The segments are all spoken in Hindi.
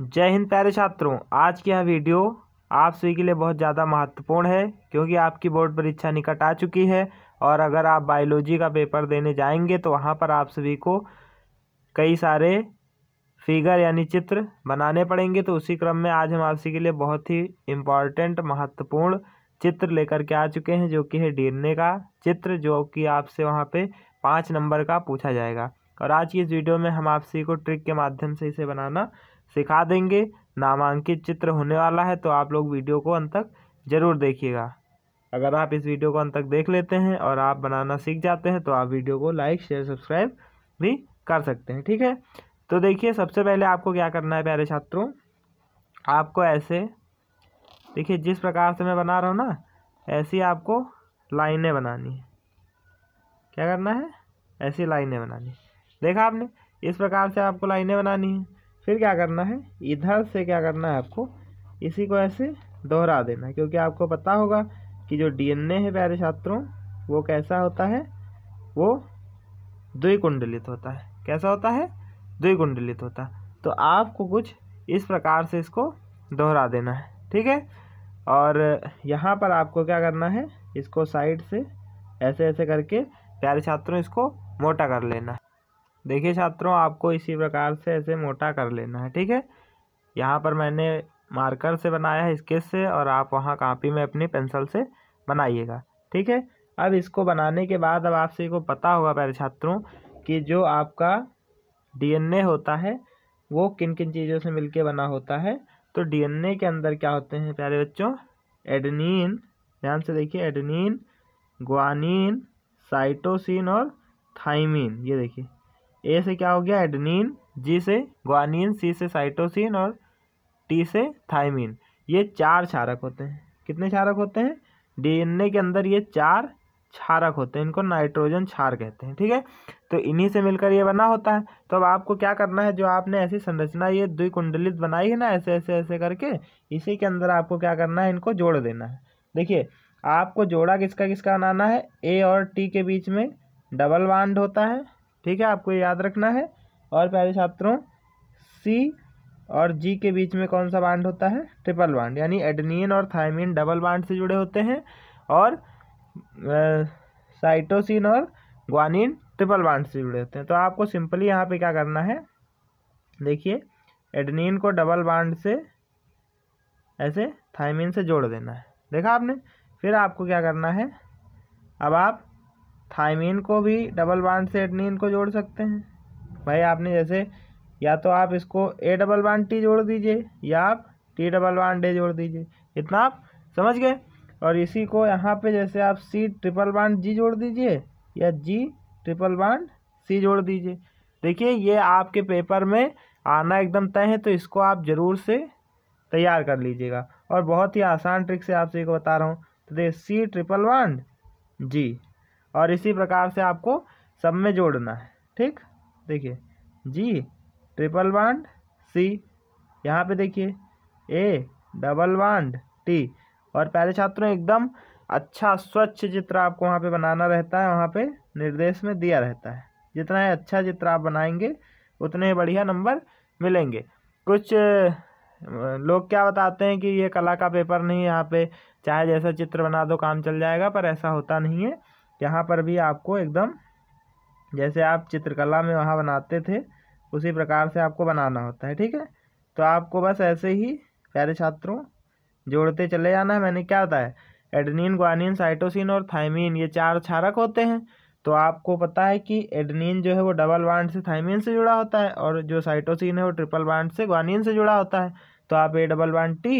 जय हिंद प्यारे छात्रों आज की यह वीडियो आप सभी के लिए बहुत ज़्यादा महत्वपूर्ण है क्योंकि आपकी बोर्ड परीक्षा निकट आ चुकी है और अगर आप बायोलॉजी का पेपर देने जाएंगे तो वहाँ पर आप सभी को कई सारे फिगर यानी चित्र बनाने पड़ेंगे तो उसी क्रम में आज हम आप सभी के लिए बहुत ही इम्पॉर्टेंट महत्वपूर्ण चित्र लेकर के आ चुके हैं जो कि है डीरने का चित्र जो कि आपसे वहाँ पर पाँच नंबर का पूछा जाएगा और आज की इस वीडियो में हम आप सभी को ट्रिक के माध्यम से इसे बनाना सिखा देंगे नामांकित चित्र होने वाला है तो आप लोग वीडियो को अंत तक ज़रूर देखिएगा अगर आप इस वीडियो को अंत तक देख लेते हैं और आप बनाना सीख जाते हैं तो आप वीडियो को लाइक शेयर सब्सक्राइब भी कर सकते हैं ठीक है तो देखिए सबसे पहले आपको क्या करना है प्यारे छात्रों आपको ऐसे देखिए जिस प्रकार से मैं बना रहा हूँ ना ऐसी आपको लाइनें बनानी है क्या करना है ऐसी लाइनें बनानी देखा आपने इस प्रकार से आपको लाइनें बनानी है फिर क्या करना है इधर से क्या करना है आपको इसी को ऐसे दोहरा देना है क्योंकि आपको पता होगा कि जो डीएनए है प्यारे छात्रों वो कैसा होता है वो द्विकुंडलित होता है कैसा होता है द्विकुंडलित होता है तो आपको कुछ इस प्रकार से इसको दोहरा देना है ठीक है और यहाँ पर आपको क्या करना है इसको साइड से ऐसे ऐसे करके प्यारे छात्रों इसको मोटा कर लेना देखिए छात्रों आपको इसी प्रकार से ऐसे मोटा कर लेना है ठीक है यहाँ पर मैंने मार्कर से बनाया है स्केच से और आप वहाँ कापी में अपनी पेंसिल से बनाइएगा ठीक है अब इसको बनाने के बाद अब आपसे को पता होगा प्यारे छात्रों कि जो आपका डीएनए होता है वो किन किन चीज़ों से मिलके बना होता है तो डीएनए के अंदर क्या होते हैं प्यारे बच्चों एडनिन ध्यान से देखिए एडनिन ग्वानिन साइटोसिन और थाइमिन ये देखिए ए से क्या हो गया एडनिन जी से ग्वानिन सी से साइटोसिन और टी से थाइमिन ये चार क्षारक होते हैं कितने क्षारक होते हैं डीएनए के अंदर ये चार क्षारक होते हैं इनको नाइट्रोजन क्षार कहते हैं ठीक है तो इन्हीं से मिलकर ये बना होता है तो अब आपको क्या करना है जो आपने ऐसी संरचना ये कुंडलित बनाई है ना ऐसे ऐसे ऐसे करके इसी के अंदर आपको क्या करना है इनको जोड़ देना है देखिए आपको जोड़ा किसका किसका बनाना है ए और टी के बीच में डबल बांड होता है ठीक है आपको याद रखना है और प्यारे छात्रों सी और जी के बीच में कौन सा बांड होता है ट्रिपल बांड यानी एडनियन और थायमिन डबल बांड से जुड़े होते हैं और साइटोसिन और ग्वानिन ट्रिपल बांड से जुड़े होते हैं तो आपको सिंपली यहाँ पे क्या करना है देखिए एडनिन को डबल बांड से ऐसे थायमिन से जोड़ देना है देखा आपने फिर आपको क्या करना है अब आप थाइमिन को भी डबल बांड से एडनिन को जोड़ सकते हैं भाई आपने जैसे या तो आप इसको ए डबल वन टी जोड़ दीजिए या आप टी डबल वन ए जोड़ दीजिए इतना आप समझ गए और इसी को यहाँ पे जैसे आप सी ट्रिपल बांड जी जोड़ दीजिए या जी ट्रिपल बांड सी जोड़ दीजिए देखिए ये आपके पेपर में आना एकदम तय है तो इसको आप ज़रूर से तैयार कर लीजिएगा और बहुत ही आसान ट्रिक से आपसे एक बता रहा हूँ तो देखिए सी ट्रिपल वन जी और इसी प्रकार से आपको सब में जोड़ना है ठीक देखिए जी ट्रिपल बांड सी यहाँ पे देखिए ए डबल बांड टी और पहले छात्रों एकदम अच्छा स्वच्छ चित्र आपको वहाँ पे बनाना रहता है वहाँ पे निर्देश में दिया रहता है जितना है अच्छा चित्र आप बनाएंगे उतने ही बढ़िया नंबर मिलेंगे कुछ लोग क्या बताते हैं कि ये कला का पेपर नहीं यहाँ पे चाहे जैसा चित्र बना दो काम चल जाएगा पर ऐसा होता नहीं है यहाँ पर भी आपको एकदम जैसे आप चित्रकला में वहाँ बनाते थे उसी प्रकार से आपको बनाना होता है ठीक है तो आपको बस ऐसे ही प्यारे छात्रों जोड़ते चले जाना है मैंने क्या बताया एडनिन ग्वानिन साइटोसिन और थाइमिन ये चार क्षारक होते हैं तो आपको पता है कि एडनिन जो है वो डबल बाड से थाइमिन से जुड़ा होता है और जो साइटोसिन है वो ट्रिपल बाड से ग्वानिन से जुड़ा होता है तो आप ए डबल बाड टी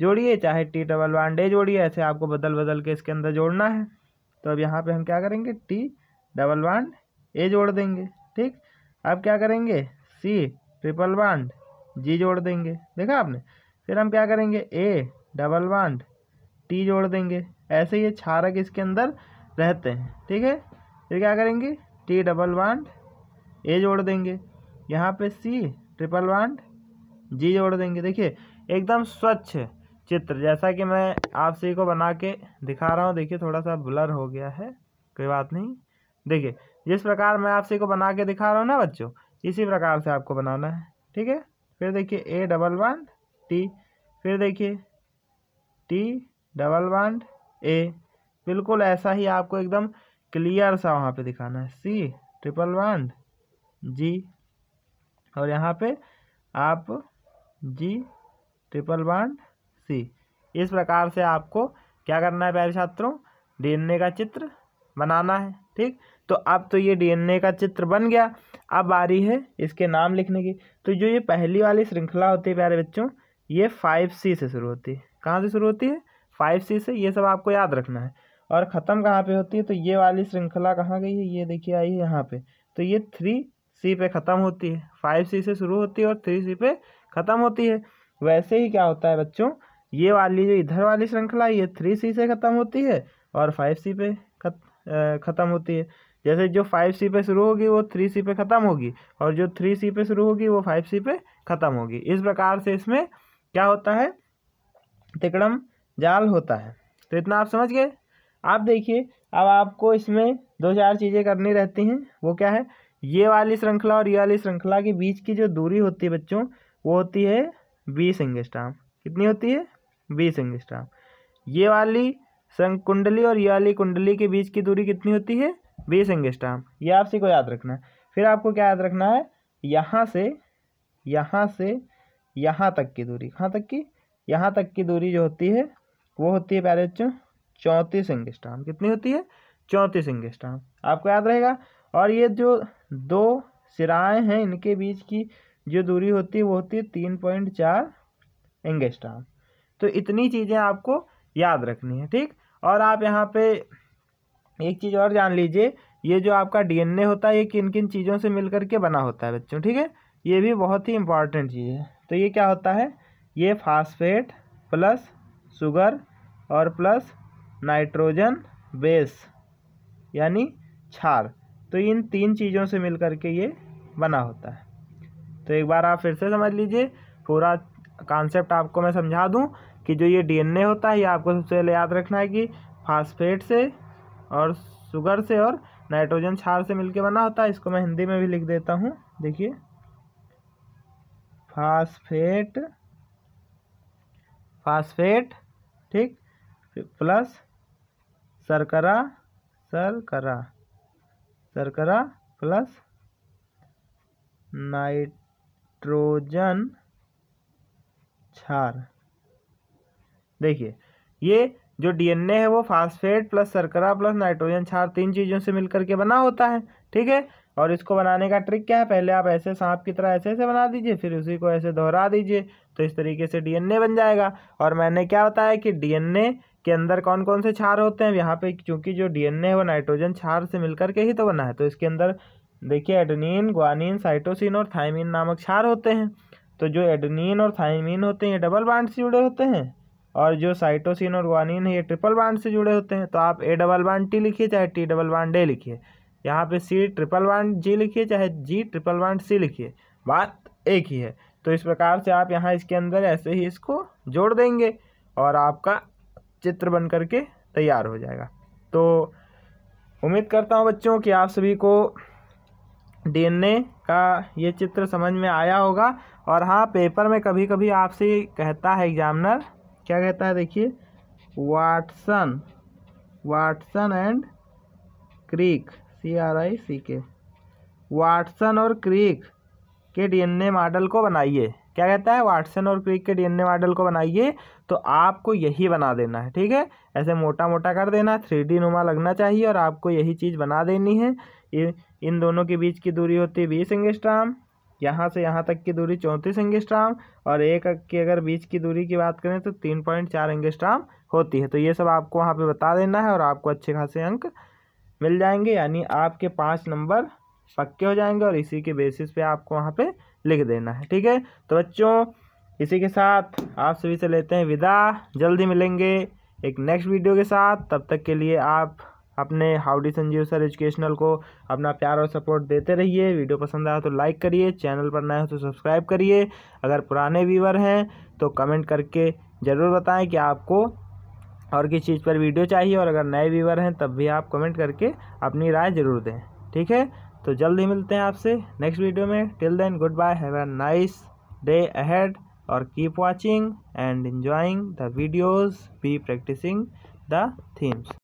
जोड़िए चाहे टी डबल बाड ए जोड़िए ऐसे आपको बदल बदल के इसके अंदर जोड़ना है तो अब यहाँ पे हम क्या करेंगे टी डबल बांड ए जोड़ देंगे ठीक अब क्या करेंगे सी ट्रिपल बांड जी जोड़ देंगे देखा आपने फिर हम क्या करेंगे ए डबल बांड टी जोड़ देंगे ऐसे ये छारक इसके अंदर रहते हैं ठीक है फिर क्या करेंगे टी डबल बांड ए जोड़ देंगे यहाँ पे सी ट्रिपल बांड जी जोड़ देंगे देखिए एकदम स्वच्छ चित्र जैसा कि मैं आप सभी को बना के दिखा रहा हूँ देखिए थोड़ा सा ब्लर हो गया है कोई बात नहीं देखिए जिस प्रकार मैं आप सभी को बना के दिखा रहा हूँ ना बच्चों इसी प्रकार से आपको बनाना है ठीक है फिर देखिए ए डबल बांड टी फिर देखिए टी डबल वांड ए बिल्कुल ऐसा ही आपको एकदम क्लियर सा वहाँ पे दिखाना है सी ट्रिपल वांड जी और यहाँ पे आप जी ट्रिपल बांड सी इस प्रकार से आपको क्या करना है प्यारे छात्रों डीएनए का चित्र बनाना है ठीक तो अब तो ये डीएनए का चित्र बन गया अब आ रही है इसके नाम लिखने की तो जो ये पहली वाली श्रृंखला होती है प्यारे बच्चों ये फाइव सी से शुरू होती है कहाँ से शुरू होती है फाइव सी से ये सब आपको याद रखना है और ख़त्म कहाँ पे होती है तो ये वाली श्रृंखला कहाँ गई है ये देखिए आई है यहाँ पे तो ये थ्री सी पे ख़त्म होती है फाइव सी से शुरू होती है और थ्री सी पे ख़त्म होती है वैसे ही क्या होता है बच्चों ये वाली जो इधर वाली श्रृंखला ये थ्री सी से ख़त्म होती है और फाइव सी पे ख़त्म होती है जैसे जो फाइव सी पे शुरू होगी वो थ्री सी पे ख़त्म होगी और जो थ्री सी पे शुरू होगी वो फाइव सी पे ख़त्म होगी इस प्रकार से इसमें क्या होता है तिकड़म जाल होता है तो इतना आप समझ गए आप देखिए अब आपको इसमें दो चार चीज़ें करनी रहती हैं वो क्या है ये वाली श्रृंखला और ये वाली श्रृंखला के बीच की जो दूरी होती है बच्चों वो होती है बीस इंगस्टाम कितनी होती है बी सिंग स्टार ये वाली संघ कुंडली और ये वाली कुंडली के बीच की दूरी कितनी होती है बी सिंग स्टार ये आपसी को याद रखना है फिर आपको क्या याद रखना है यहाँ से यहाँ से यहाँ तक की दूरी कहाँ तक की यहाँ तक की दूरी जो होती है वो होती है प्यारे बच्चों चौंतीस इंग स्टाम कितनी होती है चौंतीस इंग स्टाम आपको याद रहेगा और ये जो दो सिराएँ हैं इनके बीच की जो दूरी होती है वो होती है तीन पॉइंट चार इंग स्टाम तो इतनी चीज़ें आपको याद रखनी है ठीक और आप यहाँ पे एक चीज़ और जान लीजिए ये जो आपका डीएनए होता है ये किन किन चीज़ों से मिल करके बना होता है बच्चों ठीक है ये भी बहुत ही इम्पॉर्टेंट चीज़ है तो ये क्या होता है ये फास्फेट प्लस शुगर और प्लस नाइट्रोजन बेस यानी छार तो इन तीन चीज़ों से मिल करके ये बना होता है तो एक बार आप फिर से समझ लीजिए पूरा कॉन्सेप्ट आपको मैं समझा दूं कि जो ये डीएनए होता है ये आपको सबसे पहले याद रखना है कि फास्फेट से और शुगर से और नाइट्रोजन छार से मिलके बना होता है इसको मैं हिंदी में भी लिख देता हूँ देखिए फास्फेट फास्फेट ठीक प्लस सरकरा सरकरा सरकरा प्लस नाइट्रोजन क्षार देखिए ये जो डीएनए है वो फास्फेट प्लस सरकरा प्लस नाइट्रोजन क्षार तीन चीज़ों से मिलकर के बना होता है ठीक है और इसको बनाने का ट्रिक क्या है पहले आप ऐसे सांप की तरह ऐसे ऐसे बना दीजिए फिर उसी को ऐसे दोहरा दीजिए तो इस तरीके से डीएनए बन जाएगा और मैंने क्या बताया कि डीएनए के अंदर कौन कौन से क्षार होते हैं यहाँ पे क्योंकि जो डीएनए है वो नाइट्रोजन क्षार से मिलकर के ही तो बना है तो इसके अंदर देखिए एडनिन ग्वानिन साइटोसिन और थाइमिन नामक क्षार होते हैं तो जो एडनिन और थाइमिन होते हैं ये डबल बांड से जुड़े होते हैं और जो साइटोसिन और ग्वानिन है ये ट्रिपल बांड से जुड़े होते हैं तो आप ए डबल बांड टी लिखिए चाहे टी डबल बांड ए लिखिए यहाँ पे सी ट्रिपल बांड जी लिखिए चाहे जी ट्रिपल बांड सी लिखिए बात एक ही है तो इस प्रकार से आप यहाँ इसके अंदर ऐसे ही इसको जोड़ देंगे और आपका चित्र बन करके तैयार हो जाएगा तो उम्मीद करता हूँ बच्चों कि आप सभी को डी का ये चित्र समझ में आया होगा और हाँ पेपर में कभी कभी आपसे कहता है एग्जामिनर क्या कहता है देखिए Watson Watson and Crick C R I C के वाटसन और क्रीक के डीएनए मॉडल को बनाइए क्या कहता है वाटसन और क्रिक के डीएनए मॉडल को बनाइए तो आपको यही बना देना है ठीक है ऐसे मोटा मोटा कर देना थ्री डी नुमा लगना चाहिए और आपको यही चीज़ बना देनी है इन दोनों के बीच की दूरी होती है बीस इंगस्ट्राम यहाँ से यहाँ तक की दूरी चौंतीस एंगेस्ट्राम और एक की अगर बीच की दूरी की बात करें तो तीन पॉइंट चार एंगेस्ट्राम होती है तो ये सब आपको वहाँ पे बता देना है और आपको अच्छे खासे अंक मिल जाएंगे यानी आपके पाँच नंबर पक्के हो जाएंगे और इसी के बेसिस पे आपको वहाँ पे लिख देना है ठीक है तो बच्चों इसी के साथ आप सभी से लेते हैं विदा जल्दी मिलेंगे एक नेक्स्ट वीडियो के साथ तब तक के लिए आप अपने हाउडी संजीव सर एजुकेशनल को अपना प्यार और सपोर्ट देते रहिए वीडियो पसंद आया तो लाइक करिए चैनल पर नए हो तो सब्सक्राइब करिए अगर पुराने व्यूवर हैं तो कमेंट करके ज़रूर बताएं कि आपको और किस चीज़ पर वीडियो चाहिए और अगर नए व्यूवर हैं तब भी आप कमेंट करके अपनी राय ज़रूर दें ठीक है तो जल्द ही मिलते हैं आपसे नेक्स्ट वीडियो में till then good bye have a nice day ahead और keep watching and enjoying the videos be practicing the themes